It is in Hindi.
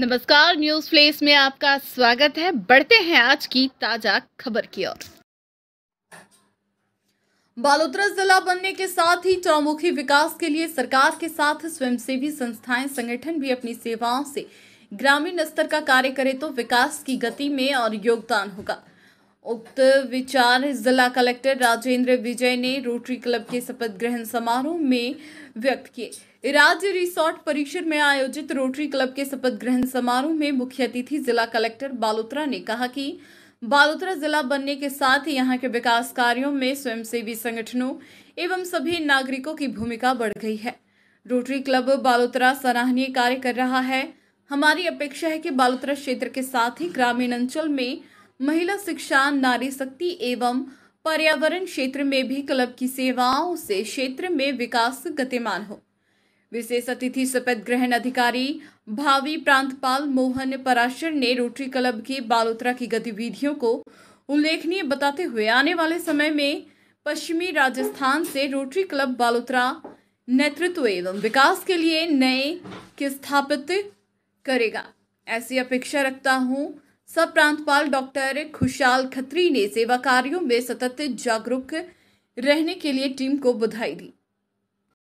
नमस्कार न्यूज प्लेस में आपका स्वागत है बढ़ते हैं आज की ताजा खबर की ओर बालोतरा जिला बनने के साथ ही चौमुखी विकास के लिए सरकार के साथ स्वयंसेवी संस्थाएं संगठन भी अपनी सेवाओं से ग्रामीण स्तर का कार्य करे तो विकास की गति में और योगदान होगा उक्त विचार जिला कलेक्टर राजेंद्र विजय ने रोटरी क्लब के शपथ ग्रहण समारोह में व्यक्त किए राज्य रिसोर्ट परिसर में आयोजित रोटरी क्लब के शपथ ग्रहण समारोह में मुख्य अतिथि जिला कलेक्टर बालोत्रा ने कहा कि बालोत्रा जिला बनने के साथ ही यहाँ के विकास कार्यों में स्वयंसेवी संगठनों एवं सभी नागरिकों की भूमिका बढ़ गई है रोटरी क्लब बालोत्रा सराहनीय कार्य कर रहा है हमारी अपेक्षा है कि बालोत्रा क्षेत्र के साथ ही ग्रामीण अंचल में महिला शिक्षा नारी शक्ति एवं पर्यावरण क्षेत्र में भी क्लब की सेवाओं से क्षेत्र में विकास गतिमान हो विशेष अतिथि शपथ ग्रहण अधिकारी भावी प्रांतपाल मोहन पराशर ने रोटरी क्लब की बालोतरा की गतिविधियों को उल्लेखनीय बताते हुए आने वाले समय में पश्चिमी राजस्थान से रोटरी क्लब बालोतरा नेतृत्व एवं विकास के लिए नए स्थापित करेगा ऐसी अपेक्षा रखता हूँ सब प्रांतपाल डॉक्टर खुशाल खत्री ने सेवा कार्यों में सतत जागरूक रहने के लिए टीम को बधाई दी